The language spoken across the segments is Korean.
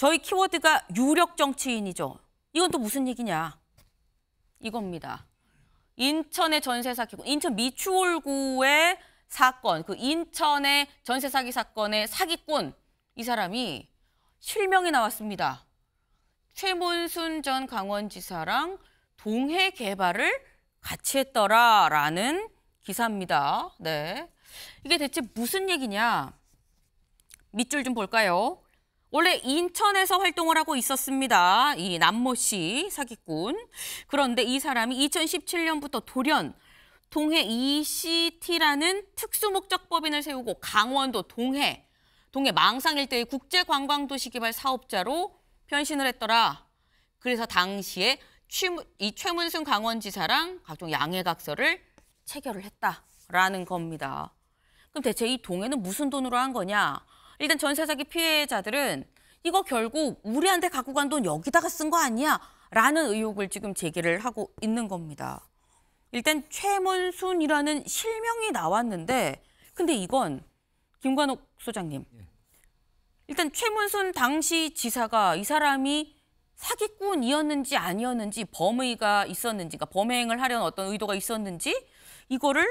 저희 키워드가 유력 정치인이죠. 이건 또 무슨 얘기냐? 이겁니다. 인천의 전세 사기고 인천 미추홀구의 사건, 그 인천의 전세 사기 사건의 사기꾼 이 사람이 실명이 나왔습니다. 최문순 전 강원지사랑 동해 개발을 같이 했더라라는 기사입니다. 네. 이게 대체 무슨 얘기냐? 밑줄 좀 볼까요? 원래 인천에서 활동을 하고 있었습니다. 이 남모 씨 사기꾼. 그런데 이 사람이 2017년부터 돌연 동해 ECT라는 특수목적법인을 세우고 강원도 동해, 동해 망상 일대의 국제관광도시개발 사업자로 변신을 했더라. 그래서 당시에 취, 이 최문순 강원지사랑 각종 양해각서를 체결을 했다라는 겁니다. 그럼 대체 이 동해는 무슨 돈으로 한 거냐? 일단 전세 사기 피해자들은 이거 결국 우리한테 갖고 간 돈 여기다가 쓴 거 아니야? 라는 의혹을 지금 제기를 하고 있는 겁니다. 일단 최문순이라는 실명이 나왔는데 근데 이건 김관옥 소장님. 예. 일단 최문순 당시 지사가 이 사람이 사기꾼이었는지 아니었는지 범의가 있었는지 그러니까 범행을 하려는 어떤 의도가 있었는지 이거를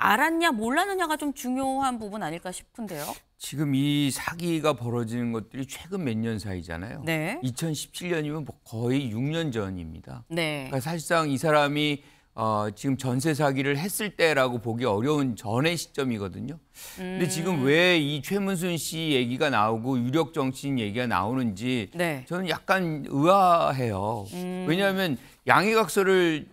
알았냐 몰랐느냐가 좀 중요한 부분 아닐까 싶은데요. 지금 이 사기가 벌어지는 것들이 최근 몇 년 사이잖아요. 네. 2017년이면 뭐 거의 6년 전입니다. 네. 그러니까 사실상 이 사람이 어, 지금 전세 사기를 했을 때라고 보기 어려운 전의 시점이거든요. 음. 근데 지금 왜 이 최문순 씨 얘기가 나오고 유력 정치인 얘기가 나오는지 네. 저는 약간 의아해요. 음. 왜냐하면 양해각서를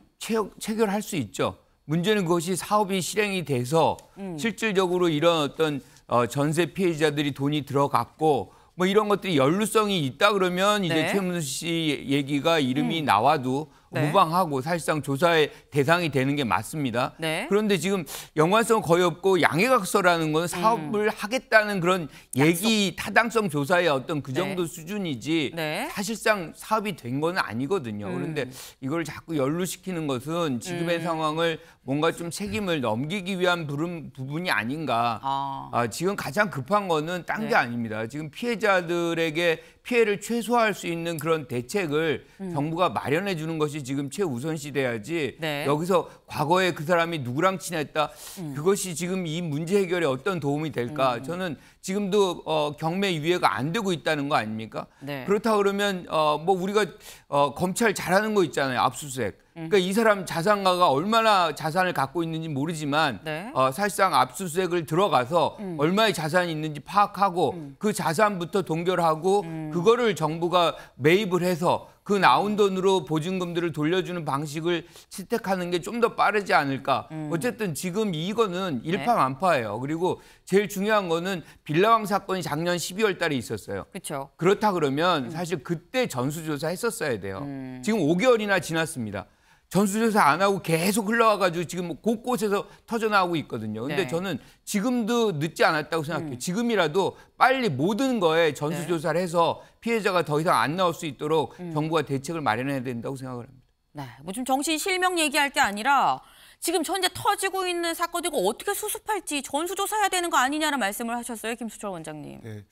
체결할 수 있죠. 문제는 그것이 사업이 실행이 돼서 음. 실질적으로 이런 어떤 어, 전세 피해자들이 돈이 들어갔고 뭐 이런 것들이 연루성이 있다 그러면 이제 네. 최문수 씨 얘기가 이름이 음. 나와도 네. 무방하고 사실상 조사의 대상이 되는 게 맞습니다. 네. 그런데 지금 연관성 거의 없고 양해각서라는 건 사업을 음. 하겠다는 그런 얘기 약속. 타당성 조사의 어떤 그 네. 정도 네. 수준이지 사실상 사업이 된 건 아니거든요. 음. 그런데 이걸 자꾸 연루시키는 것은 지금의 음. 상황을 뭔가 좀 책임을 넘기기 위한 부분이 아닌가. 아. 아 지금 가장 급한 거는 딴게 네. 아닙니다. 지금 피해자들에게 피해를 최소화할 수 있는 그런 대책을 음. 정부가 마련해 주는 것이 지금 최우선시 돼야지 네. 여기서 과거에 그 사람이 누구랑 친했다 음. 그것이 지금 이 문제 해결에 어떤 도움이 될까 음. 저는 지금도 어, 경매 유예가 안 되고 있다는 거 아닙니까 네. 그렇다 그러면 어, 뭐 우리가 어, 검찰 잘하는 거 있잖아요 압수수색 예. 그러니까 이 사람 자산가가 얼마나 자산을 갖고 있는지 모르지만 네. 어, 사실상 압수수색을 들어가서 음. 얼마의 자산이 있는지 파악하고 음. 그 자산부터 동결하고 음. 그거를 정부가 매입을 해서 그 나온 돈으로 보증금들을 돌려주는 방식을 채택하는 게 좀 더 빠르지 않을까. 음. 어쨌든 지금 이거는 네. 일파만파예요. 그리고 제일 중요한 거는 빌라왕 사건이 작년 12월 달에 있었어요. 그렇죠. 그렇다 그러면 음. 사실 그때 전수조사 했었어야 돼요. 음. 지금 5개월이나 지났습니다. 전수조사 안 하고 계속 흘러와가지고 지금 곳곳에서 터져나오고 있거든요. 근데 네. 저는 지금도 늦지 않았다고 생각해요. 음. 지금이라도 빨리 모든 거에 전수조사를 네. 해서 피해자가 더 이상 안 나올 수 있도록 음. 정부가 대책을 마련해야 된다고 생각을 합니다. 네, 뭐좀 정신 실명 얘기할 게 아니라 지금 현재 터지고 있는 사건들 이거 어떻게 수습할지 전수조사해야 되는 거 아니냐는 말씀을 하셨어요, 김수철 원장님. 네,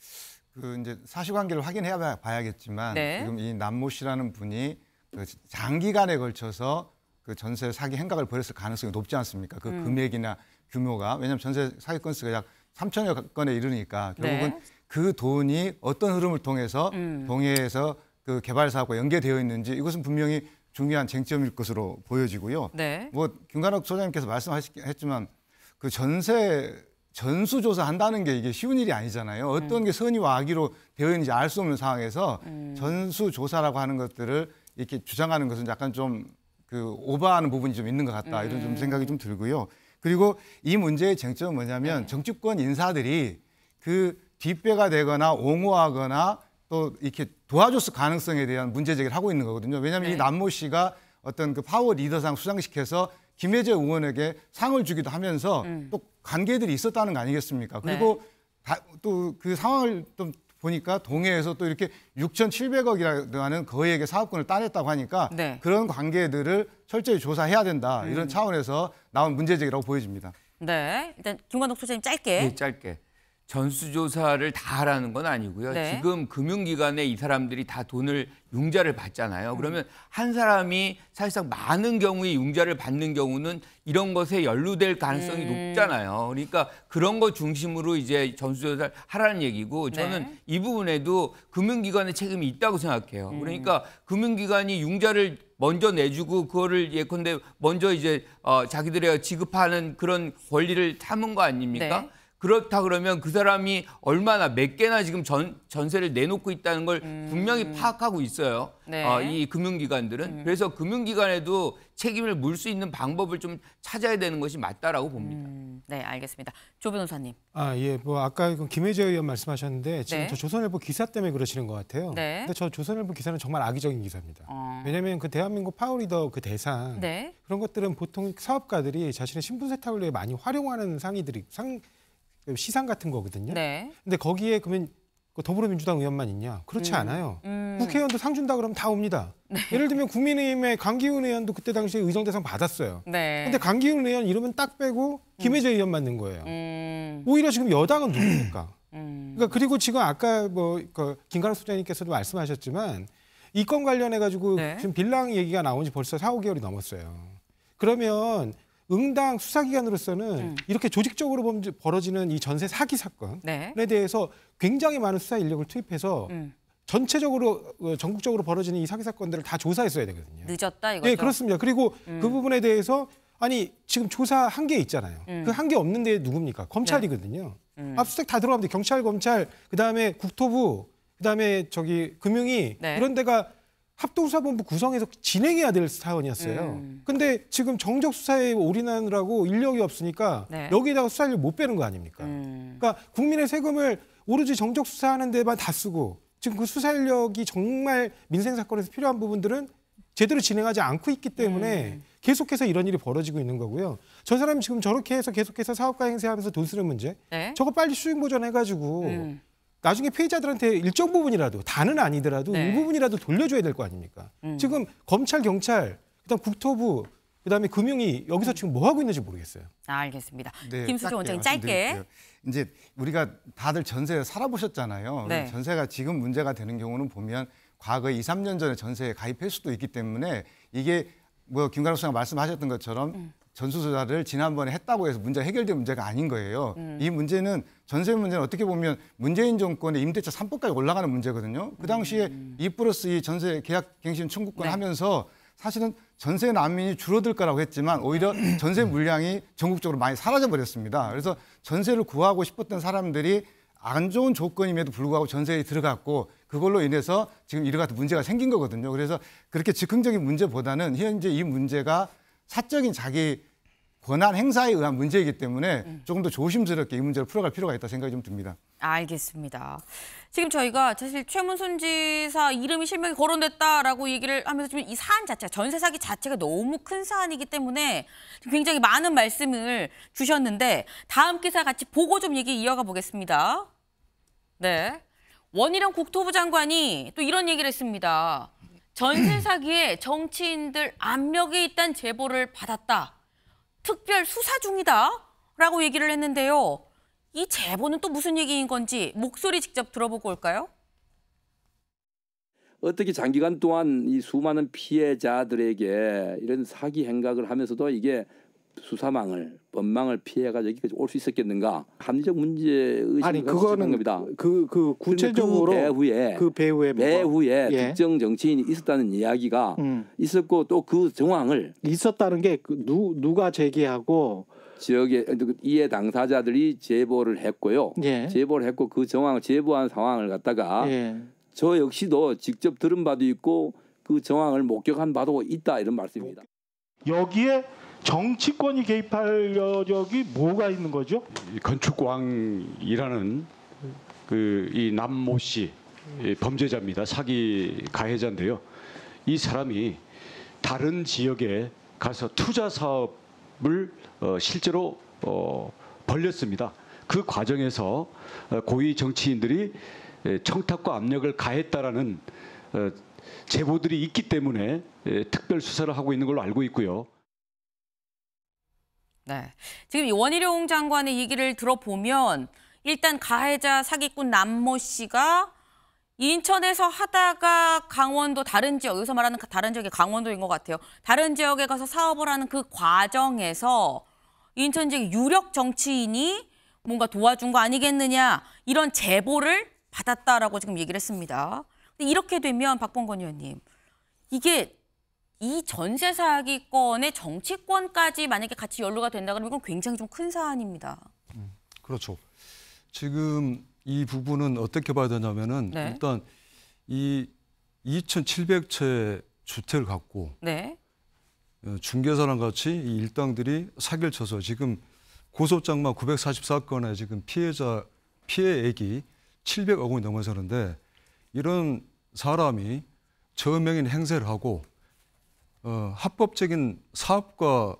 그 이제 사실관계를 확인해 봐야겠지만 네. 지금 이 남모 씨라는 분이 그 장기간에 걸쳐서 그 전세 사기 행각을 벌였을 가능성이 높지 않습니까? 그 음. 금액이나 규모가 왜냐하면 전세 사기 건수가 약 3천여 건에 이르니까 네. 결국은 네. 그 돈이 어떤 흐름을 통해서 음. 동해에서 그 개발사하고 연계되어 있는지 이것은 분명히 중요한 쟁점일 것으로 보여지고요. 네. 뭐 김관옥 소장님께서 말씀하셨지만 그 전세 전수조사 한다는 게 이게 쉬운 일이 아니잖아요. 어떤 음. 게 선의와 악의로 되어 있는지 알 수 없는 상황에서 음. 전수조사라고 하는 것들을 이렇게 주장하는 것은 약간 좀 그 오버하는 부분이 좀 있는 것 같다 음. 이런 좀 음. 생각이 좀 들고요. 그리고 이 문제의 쟁점은 뭐냐면 네. 정치권 인사들이 그 뒷배가 되거나 옹호하거나 또 이렇게 도와줬을 가능성에 대한 문제 제기를 하고 있는 거거든요. 왜냐하면 네. 이 남모 씨가 어떤 그 파워 리더상 수상시켜서 김혜재 의원에게 상을 주기도 하면서 음. 또 관계들이 있었다는 거 아니겠습니까? 그리고 네. 또그 상황을 좀 보니까 동해에서 또 이렇게 6,700억이라고 하는 거액의 사업권을 따냈다고 하니까 네. 그런 관계들을 철저히 조사해야 된다. 이런 음. 차원에서 나온 문제제기라고 보여집니다. 네. 일단 김관덕 소장님 짧게. 네, 짧게. 전수조사를 다 하라는 건 아니고요. 네. 지금 금융기관에 이 사람들이 다 돈을 융자를 받잖아요. 음. 그러면 한 사람이 사실상 많은 경우에 융자를 받는 경우는 이런 것에 연루될 가능성이 음. 높잖아요. 그러니까 그런 거 중심으로 이제 전수조사를 하라는 얘기고 저는 네. 이 부분에도 금융기관의 책임이 있다고 생각해요. 음. 그러니까 금융기관이 융자를 먼저 내주고 그거를 예컨대 먼저 이제 어, 자기들이 지급하는 그런 권리를 탐은거 아닙니까? 네. 그렇다 그러면 그 사람이 얼마나 몇 개나 지금 전, 전세를 내놓고 있다는 걸 음. 분명히 파악하고 있어요. 네. 어, 이 금융기관들은. 음. 그래서 금융기관에도 책임을 물 수 있는 방법을 좀 찾아야 되는 것이 맞다라고 봅니다. 음. 네, 알겠습니다. 조 변호사님. 아, 예. 뭐 아까 김혜재 의원 말씀하셨는데 지금 네. 저 조선일보 기사 때문에 그러시는 것 같아요. 네. 근데 저 조선일보 기사는 정말 악의적인 기사입니다. 어. 왜냐하면 그 대한민국 파워리더 그 대상 네. 그런 것들은 보통 사업가들이 자신의 신분 세탁을 위해 많이 활용하는 상이들이 상 시상 같은 거거든요. 네. 근데 거기에 그러면 그 더불어민주당 의원만 있냐? 그렇지 음. 않아요. 음. 국회의원도 상 준다 그러면 다 옵니다. 네. 예를 들면 국민의힘의 강기훈 의원도 그때 당시에 의정대상 받았어요. 네. 근데 강기훈 의원 이름은 딱 빼고 음. 김혜재 음. 의원 맞는 거예요. 음. 오히려 지금 여당은 누굽니까? 음. 그러니까 그리고 지금 아까 뭐그 김가람 소장님께서도 말씀하셨지만 이 건 관련해 가지고 네. 지금 빌랑 얘기가 나온 지 벌써 4, 5개월이 넘었어요. 그러면 응당 수사기관으로서는 음. 이렇게 조직적으로 범죄, 벌어지는 이 전세 사기 사건에 네. 대해서 굉장히 많은 수사 인력을 투입해서 음. 전체적으로 어, 전국적으로 벌어지는 이 사기 사건들을 다 조사했어야 되거든요. 늦었다 이거죠? 네, 그렇습니다. 그리고 음. 그 부분에 대해서 아니 지금 조사 한개 있잖아요. 음. 그한개 없는 데 누굽니까? 검찰이거든요. 네. 음. 압수수색 다 들어가면 돼. 경찰, 검찰, 그다음에 국토부, 그다음에 저기 금융위 네. 이런 데가 합동수사본부 구성해서 진행해야 될 사안이었어요. 음. 근데 지금 정적 수사에 올인하느라고 인력이 없으니까 네. 여기다가 수사를 못 빼는 거 아닙니까? 음. 그러니까 국민의 세금을 오로지 정적 수사하는 데만 다 쓰고 지금 그 수사 인력이 정말 민생 사건에서 필요한 부분들은 제대로 진행하지 않고 있기 때문에 음. 계속해서 이런 일이 벌어지고 있는 거고요. 저 사람이 지금 저렇게 해서 계속해서 사업가 행세하면서 돈 쓰는 문제. 네? 저거 빨리 수익 보전해가지고 음. 나중에 피해자들한테 일정 부분이라도 다는 아니더라도 네. 일부분이라도 돌려줘야 될 거 아닙니까? 음. 지금 검찰, 경찰, 그다음 국토부, 그다음에 금융이 여기서 지금 뭐 하고 있는지 모르겠어요. 아, 알겠습니다. 네, 김수정 원장님 짧게 이제 우리가 다들 전세 살아보셨잖아요. 네. 전세가 지금 문제가 되는 경우는 보면 과거 2, 3년 전에 전세에 가입할 수도 있기 때문에 이게 뭐 김가루 수가 말씀하셨던 것처럼 음. 전수조사를 지난번에 했다고 해서 문제 가 해결된 문제가 아닌 거예요. 음. 이 문제는 전세 문제는 어떻게 보면 문재인 정권의 임대차 3법까지 올라가는 문제거든요. 그 당시에 음. 2 플러스 2 전세 계약 갱신 청구권 네. 하면서 사실은 전세 난민이 줄어들 거라고 했지만 오히려 전세 물량이 전국적으로 많이 사라져 버렸습니다. 그래서 전세를 구하고 싶었던 사람들이 안 좋은 조건임에도 불구하고 전세에 들어갔고 그걸로 인해서 지금 이러 같은 문제가 생긴 거거든요. 그래서 그렇게 즉흥적인 문제보다는 현재 이 문제가 사적인 자기 권한 행사에 의한 문제이기 때문에 조금 더 조심스럽게 이 문제를 풀어갈 필요가 있다 생각이 좀 듭니다. 알겠습니다. 지금 저희가 사실 최문순 지사 이름이 실명이 거론됐다라고 얘기를 하면서 지금 이 사안 자체가 전세 사기 자체가 너무 큰 사안이기 때문에 굉장히 많은 말씀을 주셨는데 다음 기사 같이 보고 좀 얘기 이어가 보겠습니다. 네. 원희룡 국토부 장관이 또 이런 얘기를 했습니다. 전세 사기에 정치인들 압력이 있다는 제보를 받았다. 특별 수사 중이다. 라고 얘기를 했는데요. 이 제보는 또 무슨 얘기인 건지 목소리 직접 들어보고 올까요? 어떻게 장기간 동안 이 수많은 피해자들에게 이런 사기 행각을 하면서도 이게 수사망을 법망을 피해가 여기까지 올 수 있었겠는가 합리적 문제 의식을 아니 그거는 겁니다. 그, 그, 그 구체적으로 그 배후에 그 배후에 배후에 예. 특정 정치인이 있었다는 이야기가 음. 있었고 또 그 정황을 있었다는 게 그 누, 누가 제기하고 지역의 그러니까 이해 당사자들이 제보를 했고요. 예. 제보를 했고 그 정황을 제보한 상황을 갖다가 예. 저 역시도 직접 들은 바도 있고 그 정황을 목격한 바도 있다 이런 말씀입니다. 여기에 정치권이 개입할 여력이 뭐가 있는 거죠? 건축왕이라는 그 이 남모 씨 범죄자입니다. 사기 가해자인데요. 이 사람이 다른 지역에 가서 투자 사업을 어, 실제로 어, 벌렸습니다. 그 과정에서 어, 고위 정치인들이 청탁과 압력을 가했다라는 어, 제보들이 있기 때문에 특별 수사를 하고 있는 걸로 알고 있고요. 네. 지금 원희룡 장관의 얘기를 들어보면 일단 가해자 사기꾼 남모 씨가 인천에서 하다가 강원도 다른 지역, 여기서 말하는 그 다른 지역이 강원도인 것 같아요. 다른 지역에 가서 사업을 하는 그 과정에서 인천 지역 유력 정치인이 뭔가 도와준 거 아니겠느냐 이런 제보를 받았다라고 지금 얘기를 했습니다. 근데 이렇게 되면 박봉건 의원님 이게 이 전세 사기 권의 정치권까지 만약에 같이 연루가 된다 그러면 이건 굉장히 좀 큰 사안입니다. 음, 그렇죠. 지금 이 부분은 어떻게 봐야 되냐면은 네. 일단 이 2,700채 주택을 갖고 네. 어, 중개사랑 같이 이 일당들이 사기를 쳐서 지금 고소장마 944건에 지금 피해자 피해액이 700억 원이 넘어서는데 이런 사람이 저명인 행세를 하고 어, 합법적인 사업과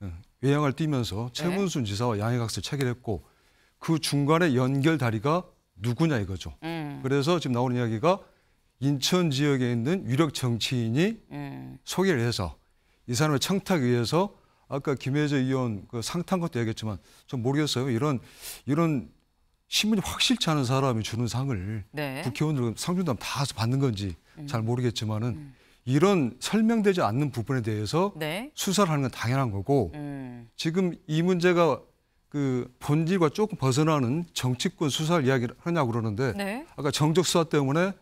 어, 외양을 띄면서 네. 최문순 네. 지사와 양해각서를 체결했고 그 중간에 연결 다리가 누구냐 이거죠. 음. 그래서 지금 나오는 이야기가 인천 지역에 있는 유력 정치인이 음. 소개를 해서 이사람을청탁위해서 아까 김혜재 의원 그 상탄 것도 얘기했지만 좀 모르겠어요. 이런 이런 신분이 확실치 않은 사람이 주는 상을 네. 국회의원들 상준다다 받는 건지 음. 잘 모르겠지만은 음. 이런 설명되지 않는 부분에 대해서 네. 수사를 하는 건 당연한 거고 음. 지금 이 문제가 그 본질과 조금 벗어나는 정치권 수사를 이야기를 하냐고 그러는데 네. 아까 정적 수사 때문에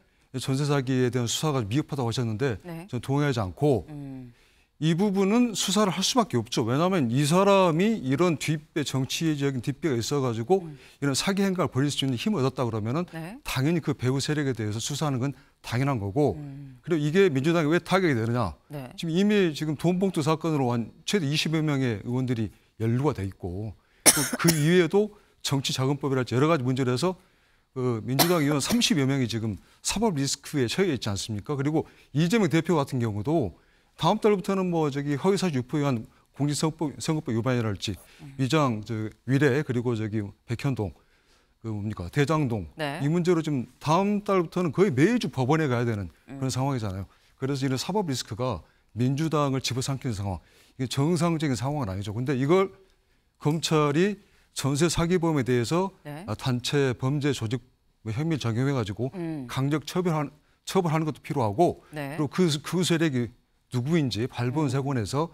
전세 사기에 대한 수사가 미흡하다고 하셨는데 네. 저는 동의하지 않고 음. 이 부분은 수사를 할 수밖에 없죠. 왜냐하면 이 사람이 이런 뒷배 정치적인 뒷배가 있어가지고 음. 이런 사기 행각을 벌일 수 있는 힘을 얻었다 그러면은 네. 당연히 그 배후 세력에 대해서 수사하는 건 당연한 거고. 음. 그리고 이게 민주당이 왜 타격이 되느냐? 네. 지금 이미 지금 돈봉투 사건으로 한 최대 20여 명의 의원들이 연루가 돼 있고 그 이외에도 정치자금법이랄지 여러 가지 문제로 해서 그 민주당 의원 30여 명이 지금 사법 리스크에 처해 있지 않습니까? 그리고 이재명 대표 같은 경우도 다음 달부터는 뭐 저기 허위사실 유포에 의한 공직선거법 위반이랄지 음. 위장 저 위례 그리고 저기 백현동 그 뭡니까 대장동 네. 이 문제로 지금 다음 달부터는 거의 매주 법원에 가야 되는 음. 그런 음. 상황이잖아요. 그래서 이런 사법 리스크가 민주당을 집어삼키는 상황 이게 정상적인 상황은 아니죠. 근데 이걸 검찰이 전세 사기범에 대해서 네. 아, 단체 범죄 조직 뭐 혐의를 적용해가지고 음. 강력 처벌하는 처벌하는 것도 필요하고 네. 그리고 그, 그 세력이 누구인지 밟은 음. 세권에서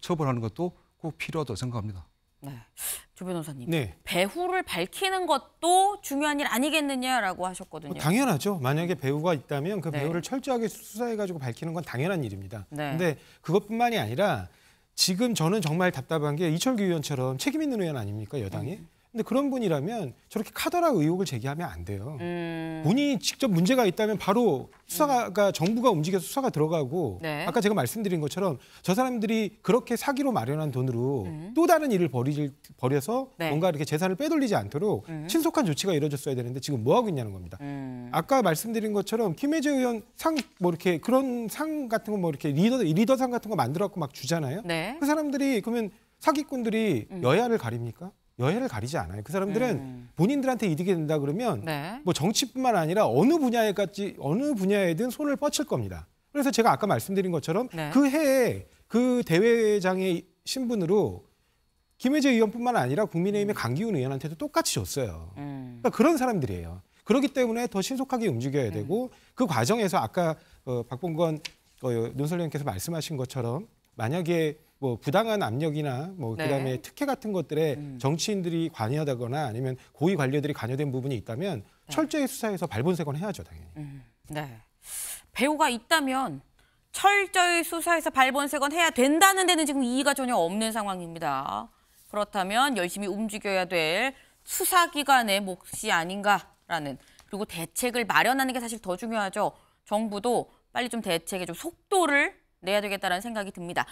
처벌하는 것도 꼭 필요하다고 생각합니다. 네. 조 변호사님. 네. 배후를 밝히는 것도 중요한 일 아니겠느냐라고 하셨거든요. 뭐 당연하죠. 만약에 배우가 있다면 그 네. 배우를 철저하게 수사해가지고 밝히는 건 당연한 일입니다. 네. 근데 그것뿐만이 아니라 지금 저는 정말 답답한 게 이철규 의원처럼 책임 있는 의원 아닙니까, 여당이? 음. 근데 그런 분이라면 저렇게 카더라 의혹을 제기하면 안 돼요. 음. 본인이 직접 문제가 있다면 바로 수사가 음. 정부가 움직여서 수사가 들어가고 네. 아까 제가 말씀드린 것처럼 저 사람들이 그렇게 사기로 마련한 돈으로 음. 또 다른 일을 벌이질, 벌여서 네. 뭔가 이렇게 재산을 빼돌리지 않도록 음. 신속한 조치가 이루어졌어야 되는데 지금 뭐 하고 있냐는 겁니다. 음. 아까 말씀드린 것처럼 김혜재 의원 상 뭐 이렇게 그런 상 같은 거 뭐 이렇게 리더 리더상 같은 거만들었고막 주잖아요. 네. 그 사람들이 그러면 사기꾼들이 음. 여야를 가립니까? 여야를 가리지 않아요. 그 사람들은 음. 본인들한테 이득이 된다 그러면 네. 뭐 정치뿐만 아니라 어느 분야에까지 어느 분야에든 손을 뻗칠 겁니다. 그래서 제가 아까 말씀드린 것처럼 네. 그 해에 그 대회장의 신분으로 김혜재 의원뿐만 아니라 국민의힘의 음. 강기훈 의원한테도 똑같이 줬어요. 음. 그러니까 그런 사람들이에요. 그렇기 때문에 더 신속하게 움직여야 되고 음. 그 과정에서 아까 어, 박봉건 어, 논설위원께서 말씀하신 것처럼 만약에 뭐 부당한 압력이나 뭐 네. 그다음에 특혜 같은 것들에 음. 정치인들이 관여하다거나 아니면 고위 관료들이 관여된 부분이 있다면 네. 철저히 수사해서 발본색원 해야죠 당연히. 음. 네. 배우가 있다면 철저히 수사해서 발본색원 해야 된다는 데는 지금 이의가 전혀 없는 상황입니다. 그렇다면 열심히 움직여야 될 수사기관의 몫이 아닌가라는 그리고 대책을 마련하는 게 사실 더 중요하죠. 정부도 빨리 좀 대책에 좀 속도를 내야 되겠다는 생각이 듭니다.